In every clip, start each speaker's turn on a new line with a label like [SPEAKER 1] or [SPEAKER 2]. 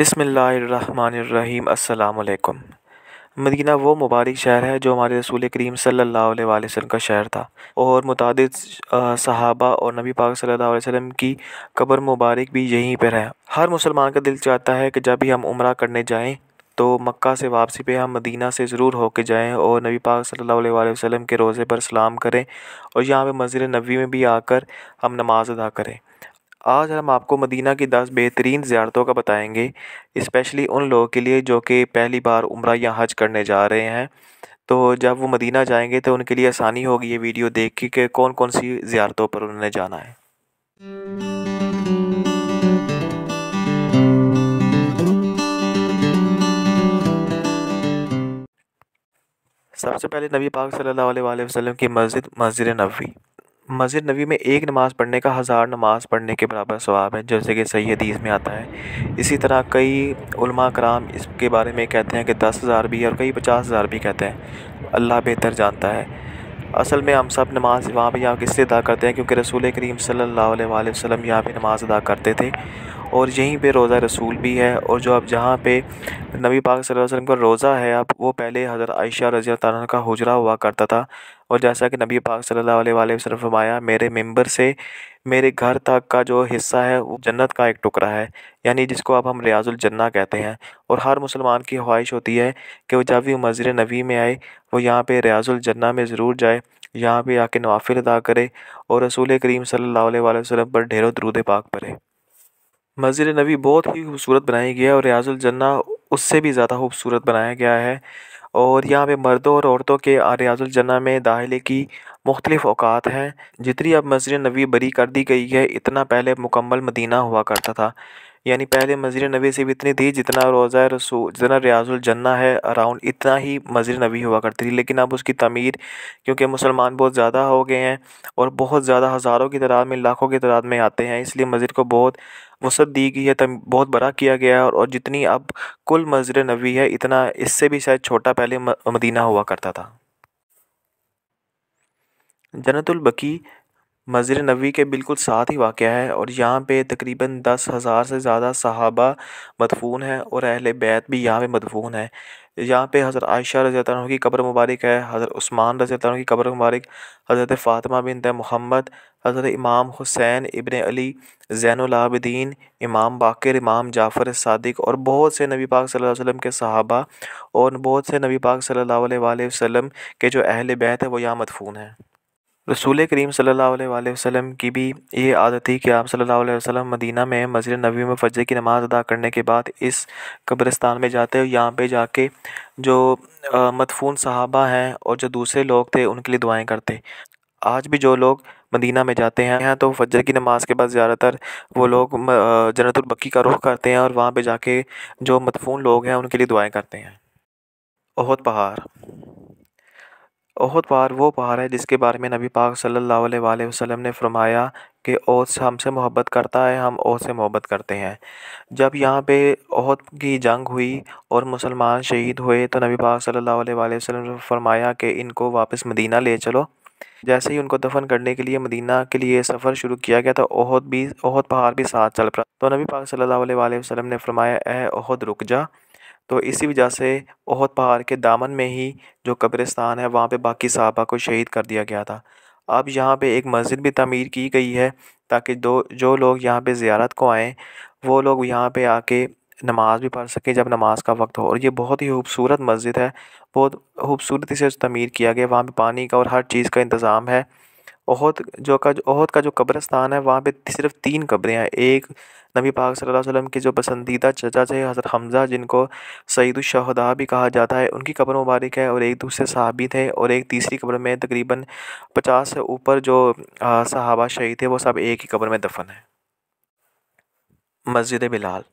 [SPEAKER 1] बिसमीम् अल्लाम मदीना वो मुबारक शहर है जो हमारे रसूल करीम सल्ला वसम का शहर था और मुतद सहाबा और नबी पाक सल्ला वसम की कब्र मुबारक भी यहीं पर है हर मुसलमान का दिल चाहता है कि जब भी हम उम्र करने जाएँ तो मक्का से वापसी पे हम मदीना से ज़रूर होके जाएं और नबी पाक सल्लल्लाहु अलैहि वसल्लम के रोज़े पर सलाम करें और यहाँ पे मस्जिद नबी में भी आकर हम नमाज़ अदा करें आज हम आपको मदीना की दस बेहतरीन ज़्यारतों का बताएंगे इस्पेशली उन लोगों के लिए जो कि पहली बार उम्र या हज करने जा रहे हैं तो जब वो मदीना जाएंगे तो उनके लिए आसानी होगी ये वीडियो देख के कौन कौन सी ज़्यारतों पर उन्होंने जाना है सबसे पहले नबी पाक सल्लल्लाहु अलैहि वसल्लम की मस्जिद मस्जिद नबी मस्जिद नबी में एक नमाज़ पढ़ने का हज़ार नमाज़ पढ़ने के बराबर सवाब है जैसे कि सही हदीस में आता है इसी तरह कई उलमा कराम इसके बारे में कहते हैं कि दस हज़ार भी और कई पचास हज़ार भी कहते हैं अल्लाह बेहतर जानता है असल में हम सब नमाज़ वहाँ पर यहाँ किससे अदा करते हैं क्योंकि रसूल करीम सल्ला वसम यहाँ पर नमाज़ अदा करते थे और यहीं पे रोज़ा रसूल भी है और जो आप जहाँ पे नबी पाक सल्लल्लाहु अलैहि वसल्लम का रोज़ा है आप वो पहले हज़रत आयशा रज़ी तन का हुजरा हुआ करता था और जैसा कि नबी पाक सल्लल्लाहु अलैहि वसल्लम फरमाया मेरे मेंबर से मेरे घर तक का जो हिस्सा है वो जन्नत का एक टुकड़ा है यानी जिसको अब हम रियाजुल जन्ना कहते हैं और हर मुसलमान की ख्वाहिश होती है कि वो जब भी मस्जिद नबी में आए वो यहाँ पर रियाजुल जन्ना में ज़रूर जाए यहाँ पे आके नवाफिल अदा करे और रसूल करीम सल्लल्लाहु अलैहि वसल्लम पर ढेरों दरूद पाक पढ़े मस्जिद नबी बहुत ही खूबसूरत बनाई गई है और रियाजुल जन्ना उससे भी ज़्यादा खूबसूरत बनाया गया है और यहाँ पे मर्दों और औरतों के रियाजुल जन्ना में दाखिले की मुख्तलिफ़ अवकात हैं जितनी अब मस्जिद नबी बरी कर दी गई है इतना पहले मुकम्मल मदीना हुआ करता था यानी पहले मज़र नबी सिर्फ इतनी थी जितना रोज़ा रसूल जितना रियाजुल जन्ना है अराउंड इतना ही मज़र नबी हुआ करती थी लेकिन अब उसकी तमीर क्योंकि मुसलमान बहुत ज़्यादा हो गए हैं और बहुत ज़्यादा हज़ारों की तादाद में लाखों की तादाद में आते हैं इसलिए मज़र को बहुत वसत दी गई है बहुत बड़ा किया गया है और जितनी अब कुल मजर नबी है इतना इससे भी शायद छोटा पहले मदीना हुआ करता था जन्नतुल बकी मस्जिद नबी के बिल्कुल साथ ही वाक़ है और यहाँ पे तकरीबन दस हज़ार से ज़्यादा सहाबा मदफून हैं और अहल बैत भी यहाँ पे मदफून है यहाँ पे हज़रत आयशा रज़ी की कब्र मुबारक है हज़रत उस्मान रज़ी की कब्र मुबारक हज़रत फ़ातिमा बिन मोहम्मद हज़रत इमाम हुसैन इबन अली ज़ैनआबदीन इमाम बाकर इमाम जाफ़र सदक़ और बहुत से नबी पाक सल्लल्लाहु अलैहि वसल्लम के सहाबा और बहुत से नबी पाक सल्लल्लाहु अलैहि वसल्लम के जो अहल बैत है वो यहाँ मदफून हैं रसूल करीम सल्ला वसम की भी ये आदत थी कि आप सल्ला वसम मदीना में मस्जिद नबी में फ़जर की नमाज़ अदा करने के बाद इस कब्रस्तान में जाते और यहाँ पे जाके जो मदफून साहबा हैं और जो दूसरे लोग थे उनके लिए दुआएं करते आज भी जो लोग मदीना में जाते हैं यहाँ तो फजर की नमाज़ के बाद ज़्यादातर वो लोग जन्नतुलबक्की का रुख करते हैं और वहाँ पर जाके जो मदफून लोग हैं उनके लिए दुआएँ करते हैं बहुत पहाड़ ओहद पहाड़ वो पहाड़ है जिसके बारे में नबी पाक सल्लल्लाहु अलैहि वसल्लम ने फरमाया कि ओस हमसे मोहब्बत करता है हम ओस से मोहब्बत करते हैं जब यहाँ पे ओहद की जंग हुई और मुसलमान शहीद हुए तो नबी पाक सल्लल्लाहु अलैहि वसल्लम ने फरमाया कि इनको वापस मदीना ले चलो जैसे ही उनको दफन करने के लिए मदीना के लिए सफ़र शुरू किया गया तो ओहद भी ओहद पहाड़ भी साथ चल पड़ा तो नबी पाक सल्लल्लाहु अलैहि वसल्लम ने फरमाया ए ओहद रुक जा तो इसी वजह से ओहद पहाड़ के दामन में ही जो कब्रिस्तान है वहाँ पे बाकी साहबा को शहीद कर दिया गया था अब यहाँ पे एक मस्जिद भी तमीर की गई है ताकि दो जो लोग यहाँ पे ज़्यारत को आएँ वो लोग यहाँ पे आके नमाज़ भी पढ़ सकें जब नमाज का वक्त हो और ये बहुत ही खूबसूरत मस्जिद है बहुत खूबसूरती से तमीर किया गया वहाँ पर पानी का और हर चीज़ का इंतज़ाम है ओहद जो का ओहद का जो कब्रस्तान है वहाँ पे सिर्फ तीन कब्रें हैं एक नबी पाक सल्लल्लाहु अलैहि वसल्लम के जो पसंदीदा चचा थे हज़रत हमज़ा जिनको सईदुलशहदा भी कहा जाता है उनकी कब्र मुबारक है और एक दूसरे सहाबी थे और एक तीसरी कब्र में तकरीबन पचास से ऊपर जो सहाबा शहीद थे वो सब एक ही कब्र में दफन है मस्जिद बिलाल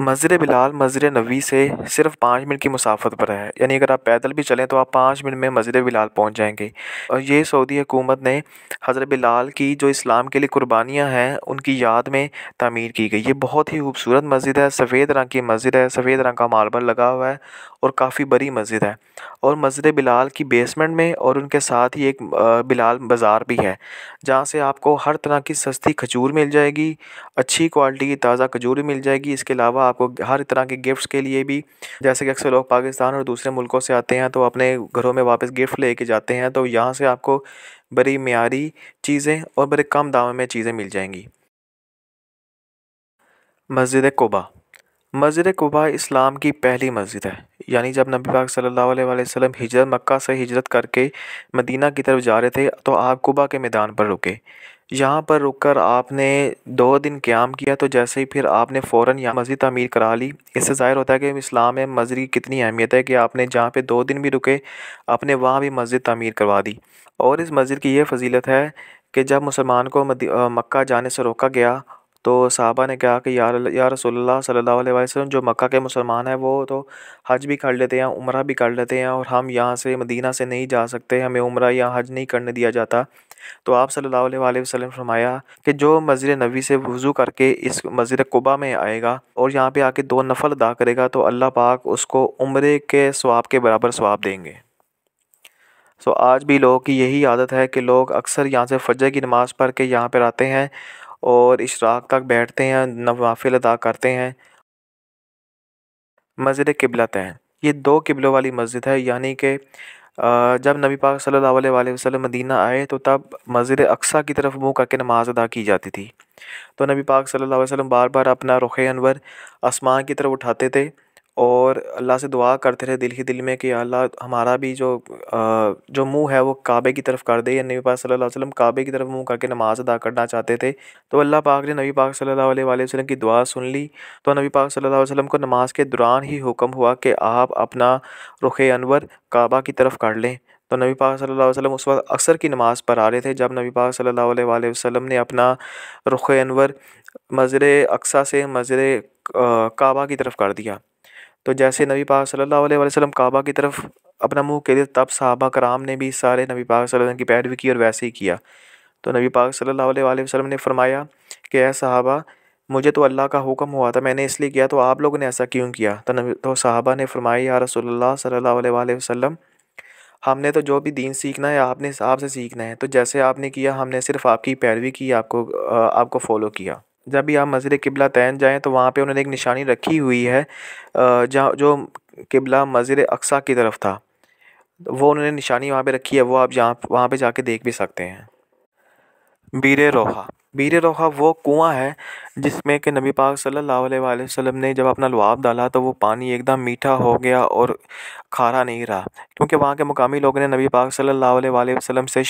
[SPEAKER 1] मज़र बिलाल मज़र नबी से सिर्फ पाँच मिनट की मुसाफत पर है यानी अगर आप पैदल भी चलें तो आप पाँच मिनट में मज़र बिलाल पहुंच जाएंगे और ये सऊदी हुकूमत ने हज़रत बिलाल की जो इस्लाम के लिए कुर्बानियां हैं उनकी याद में तमीर की गई ये बहुत ही खूबसूरत मस्जिद है सफ़ेद रंग की मस्जिद है सफ़ेद रंग का मार्बल लगा हुआ है और काफ़ी बड़ी मस्जिद है और मस्जिद बिलाल की बेसमेंट में और उनके साथ ही एक बिलाल बाज़ार भी है जहाँ से आपको हर तरह की सस्ती खजूर मिल जाएगी अच्छी क्वालिटी की ताज़ा खजूर मिल जाएगी इसके अलावा अलावा आपको हर तरह के गिफ्ट्स के लिए भी जैसे कि अक्सर लोग पाकिस्तान और दूसरे मुल्कों से आते हैं तो अपने घरों में वापस गिफ्ट लेके जाते हैं तो यहाँ से आपको बड़ी मीरी चीज़ें और बड़े कम दामों में चीज़ें मिल जाएंगी मस्जिद कोबा मस्जिद कुबा इस्लाम की पहली मस्जिद है यानी जब नबी पाक सल्लल्लाहु अलैहि वसल्लम हिजरत मक्का से हिजरत करके मदीना की तरफ जा रहे थे तो आप कुबा के मैदान पर रुके यहाँ पर रुककर आपने दो दिन क़्याम किया तो जैसे ही फिर आपने फ़ौर यहाँ मस्जिद तमीर करा ली इससे ज़ाहिर होता है कि इस्लाम में मस्जिद की कितनी अहमियत है कि आपने जहाँ पे दो दिन भी रुके आपने वहाँ भी मस्जिद तमीर करवा दी और इस मस्जिद की यह फजीलत है कि जब मुसलमान को मक्का जाने से रोका गया तो साहबा ने कहा कि यार या रसोल्ला सल्लल्लाहु अलैहि वसल्लम जो मक्का के मुसलमान हैं वो तो हज भी कर लेते हैं उम्र भी कर लेते हैं और हम यहाँ से मदीना से नहीं जा सकते हमें उम्र या हज नहीं करने दिया जाता तो आप सल्ला वसलम फरमाया कि जो मस्जिद नबी से वज़ू करके इस मस्जिद कुबा में आएगा और यहाँ पर आके दो नफल अदा करेगा तो अल्लाह पाक उसको उम्र के स्वाब के बराबर स्वाब देंगे सो तो आज भी लोगों की यही आदत है कि लोग अक्सर यहाँ से फजर की नमाज़ पढ़ के यहाँ पर आते हैं और इशराक तक बैठते हैं नवाफिल अदा करते हैं मस्जिद किबला तय ये दो किबलों वाली मस्जिद है यानी कि जब नबी पाक सल्लल्लाहु अलैहि वसल्लम मदीना आए तो तब मस्जिद अक्सा की तरफ मुंह करके नमाज अदा की जाती थी तो नबी पाक सल्लल्लाहु अलैहि वसल्लम बार बार अपना रुख अनवर आसमान की तरफ उठाते थे और अल्लाह से दुआ करते रहे दिल ही दिल में कि अल्लाह हमारा भी जो जो मुंह है वो काबे की तरफ कर दे या नबी पाक सल्लल्लाहु अलैहि वसल्लम काबे की तरफ मुंह करके नमाज़ अदा करना चाहते थे तो अल्लाह पाक ने नबी पाक सल्लल्लाहु अलैहि वसल्लम की दुआ सुन ली तो नबी पाक सल्लल्लाहु अलैहि वसल्लम को नमाज के दौरान ही हुक्म हुआ कि आप अपना रुख अनवर काबा की तरफ कर लें तो नबी पाक सल्लल्लाहु अलैहि वसल्लम उस वक्त अक्सर की नमाज़ पर आ रहे थे जब नबी पाक सल्लल्लाहु अलैहि वसल्लम ने अपना रुख अनवर मज़र अक्सा से मज़र काबा की तरफ कर दिया तो जैसे नबी पाक सल्लल्लाहु अलैहि वसल्लम काबा की तरफ अपना मुंह के दिया तब साहबा कराम ने भी सारे नबी पाक सल्लल्लाहु अलैहि वसल्लम की पैरवी की और वैसे ही किया तो नबी पाक सल्लल्लाहु अलैहि वसल्लम ने फरमाया कि ए साहबा मुझे तो अल्लाह का हुक्म हुआ था मैंने इसलिए किया तो आप लोगों ने ऐसा क्यों किया तो नबी तो साहबा ने फरमाया या रसोल्ला सल्ला वसम हमने तो जो भी दीन सीखना है आपने आपसे सीखना है तो जैसे आपने किया हमने सिर्फ़ आपकी पैरवी की आपको आपको फ़ॉलो किया जब भी आप मस्जिद किबला तैन जाएँ तो वहाँ पर उन्होंने एक निशानी रखी हुई है जहाँ जो किबला मस्जिद अक्सा की तरफ था वो उन्होंने निशानी वहाँ पे रखी है वो आप जहाँ वहाँ पे जाके देख भी सकते हैं बीर रोहा बीर रोहा वो कुआं है जिसमें कि नबी पाक सल्लल्लाहु अलैहि वसल्लम ने जब अपना लुआब डाला तो वो पानी एकदम मीठा हो गया और खारा नहीं रहा क्योंकि वहाँ के मुकामी लोगों ने नबी पाक सल्लल्लाहु अलैहि वसल्लम से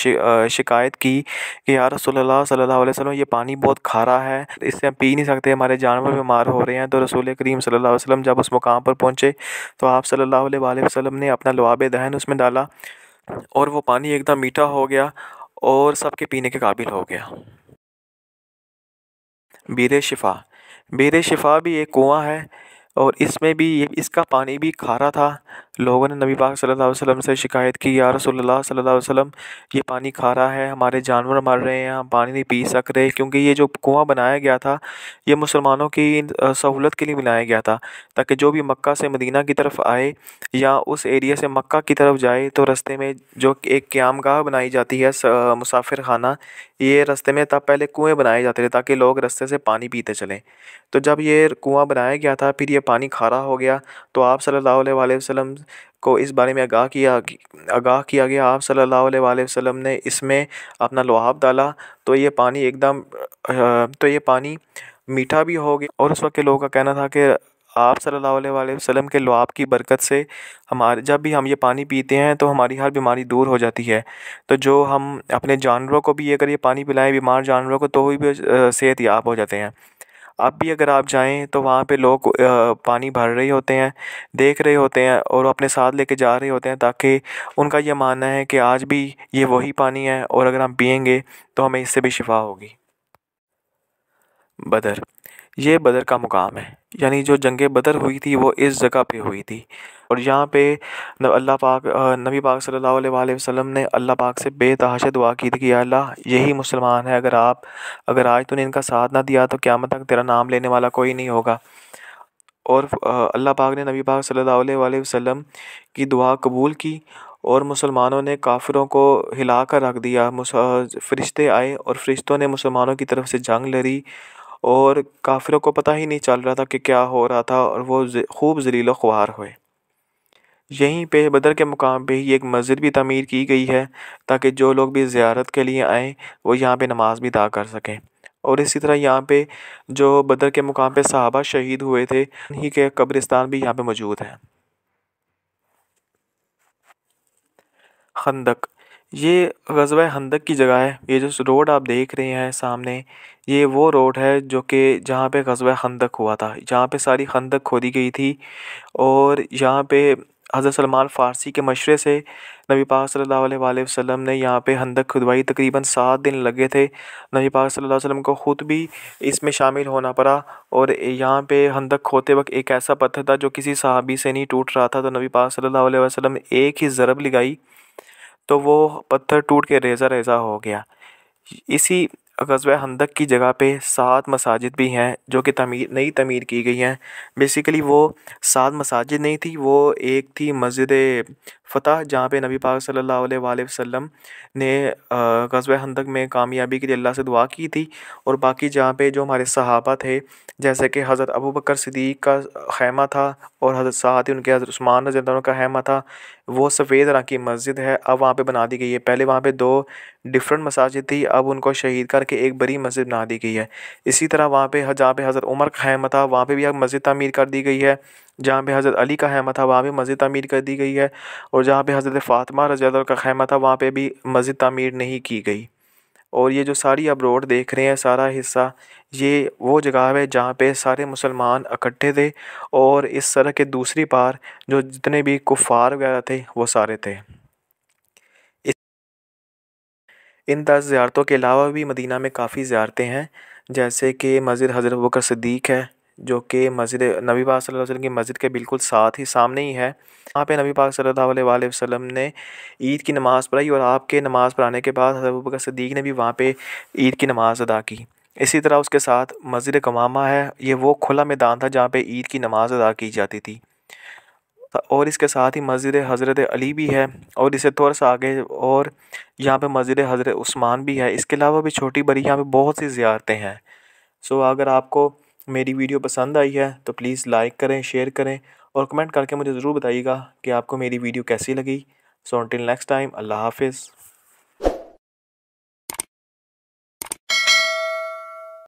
[SPEAKER 1] शिकायत की कि यार रसोल्ला सल्लल्लाहु अलैहि वसल्लम ये पानी बहुत खारा है इससे हम पी नहीं सकते हमारे जानवर बीमार हो रहे हैं तो रसूल करीम सल्लल्लाहु अलैहि वसल्लम जब उस मुकाम पर पहुँचे तो आप सल्लल्लाहु अलैहि वसल्लम ने अपना लुआब दहन उसमें डाला और वो पानी एकदम मीठा हो गया और सबके पीने के काबिल हो गया बीर शिफा बीर शिफा भी एक कुआँ है और इसमें भी ये इसका पानी भी खारा था लोगों ने नबी पाक सल्लल्लाहु अलैहि वसल्लम से शिकायत की या रसोल्ला सल्लल्लाहु अलैहि वसल्लम ये पानी खा रहा है हमारे जानवर मर रहे हैं हम पानी नहीं पी सक रहे क्योंकि ये जो कुआं बनाया गया था ये मुसलमानों की सहूलत के लिए बनाया गया था ताकि जो भी मक्का से मदीना की तरफ आए या उस एरिया से मक्का की तरफ जाए तो रस्ते में जो एक क्याम गाह बनाई जाती है मुसाफिर खाना ये रस्ते में तब पहले कुएँ बनाए जाते थे ताकि लोग रस्ते से पानी पीते चलें तो जब ये कुआँ बनाया गया था फिर ये पानी खारा हो गया तो आप सल्लल्लाहु अलैहि वसल्लम को इस बारे में आगाह किया आगाह किया गया आप सल्लल्लाहु अलैहि वसल्लम ने इसमें अपना लुहाब डाला तो ये पानी एकदम तो ये पानी मीठा भी हो गया और उस वक्त के लोगों का कहना था कि आप सल्लल्लाहु अलैहि वसल्लम के लुआब की बरकत से हमारे जब भी हम ये पानी पीते हैं तो हमारी हर बीमारी दूर हो जाती है तो जो हम अपने जानवरों को भी अगर ये पानी पिलाएं बीमार जानवरों को तो भी सेहत याब हो जाते हैं अब भी अगर आप जाएँ तो वहाँ पे लोग पानी भर रहे होते हैं देख रहे होते हैं और अपने साथ लेके जा रहे होते हैं ताकि उनका ये मानना है कि आज भी ये वही पानी है और अगर हम पियेंगे तो हमें इससे भी शिफा होगी बदर ये बदर का मुकाम है यानी जो जंग बदर हुई थी वो इस जगह पे हुई थी और यहाँ पे अल्लाह पाक नबी पाक सल्लल्लाहु अलैहि वसल्लम ने अल्लाह पाक से बेतहाशे दुआ की थी कि अल्लाह यही मुसलमान है अगर आप अगर आज तूने इनका साथ ना दिया तो क्या तक तेरा नाम लेने वाला कोई नहीं होगा और अल्लाह पाक ने नबी पाक सल्लल्लाहु अलैहि वसल्लम की दुआ कबूल की और मुसलमानों ने काफिरों को हिला कर रख दिया फरिश्ते आए और फरिश्तों ने मुसलमानों की तरफ से जंग लड़ी और काफिरों को पता ही नहीं चल रहा था कि क्या हो रहा था और वो खूब जलील ख्वार हुए यहीं पे बदर के मुकाम पे ही एक मस्जिद भी तमीर की गई है ताकि जो लोग भी ज़्यारत के लिए आएँ वो यहाँ पे नमाज़ भी अदा कर सकें और इसी तरह यहाँ पे जो बदर के मुकाम पे साहबा शहीद हुए थे उन्हीं के कब्रिस्तान भी यहाँ पे मौजूद हैं खंदक ये गजब हंदक की जगह है ये जो रोड आप देख रहे हैं सामने ये वो रोड है जो कि जहाँ पे गजब खंदक हुआ था जहाँ पे सारी खंदक खोदी गई थी और यहाँ पे हज़रत सलमान फ़ारसी के मशरे से नबी पाक सल्लल्लाहु अलैहि वसल्लम ने यहाँ पे हंदक खुदवाई तकरीबन सात दिन लगे थे नबी पाक सल्लल्लाहु अलैहि वसल्लम को ख़ुद भी इसमें शामिल होना पड़ा और यहाँ पे हंदक खोते वक्त एक ऐसा पत्थर था जो किसी सहाबी से नहीं टूट रहा था तो नबी पाक सल्लल्लाहु अलैहि वसल्लम एक ही ज़रब लगाई तो वो पत्थर टूट के रेज़ा रेज़ा हो गया इसी ग़ज़वा हंदक की जगह पे सात मसाजिद भी हैं जो कि तमीर नई तमीर की गई हैं बेसिकली वो सात मसाजिद नहीं थी वो एक थी मस्जिद फ़तह जहाँ पे नबी पाक सल्लल्लाहु अलैहि वसल्लम ने गज़ब हंदक में कामयाबी के लिए अल्लाह से दुआ की थी और बाकी जहाँ पे जो हमारे सहाबा थे जैसे कि हज़रत अबू बकर सिद्दीक का खैमा था और हज़रत साथ उनके हज़रत उस्मान रजन का खैमा था वो सफ़ेद रंग की मस्जिद है अब वहाँ पर बना दी गई है पहले वहाँ पर दो डिफरेंट मसाजिद थी अब उनको शहीद करके एक बड़ी मस्जिद बना दी गई है इसी तरह वहाँ पर जहाँ पे हज़रत उमर का खैमा था वहाँ पर भी अब मस्जिद तमीर कर दी गई है जहाँ पे हज़रत अली का ख़ैमा था वहाँ भी मस्जिद तमीर कर दी गई है और जहाँ पे हज़रत फातमा रजा का ख़ैमा था वहाँ पे भी मस्जिद तमीर नहीं की गई और ये जो सारी अब रोड देख रहे हैं सारा हिस्सा ये वो जगह है जहाँ पे सारे मुसलमान इकट्ठे थे और इस सड़क के दूसरी पार जो जितने भी कुफ़ार वगैरह थे वो सारे थे इन दस ज़्यारतों के अलावा भी मदीना में काफ़ी ज़्यारतें हैं जैसे कि मस्जिद हज़रत बकर सदीक है जो कि मस्जिद नबी पाक सल्लल्लाहु अलैहि वसल्लम की मस्जिद के बिल्कुल साथ ही सामने ही है वहाँ पे नबी पाक सल्लल्लाहु अलैहि वसल्लम ने ईद की नमाज़ पढ़ाई और आपके नमाज़ पढ़ाने के बाद हजरत बकर सदीक ने भी वहाँ पे ईद की नमाज़ अदा की इसी तरह उसके साथ मस्जिद कमामा है ये वो खुला मैदान था जहाँ पर ईद की नमाज़ अदा की जाती थी और इसके साथ ही मस्जिद हज़रत अली भी है और इसे थोड़ा तो सा आगे और यहाँ पर मस्जिद हज़रत उस्मान भी है इसके अलावा भी छोटी बड़ी यहाँ पर बहुत सी ज़्यारतें हैं सो अगर आपको मेरी वीडियो पसंद आई है तो प्लीज़ लाइक करें शेयर करें और कमेंट करके मुझे ज़रूर बताइएगा कि आपको मेरी वीडियो कैसी लगी so until next time Allah हाफिज़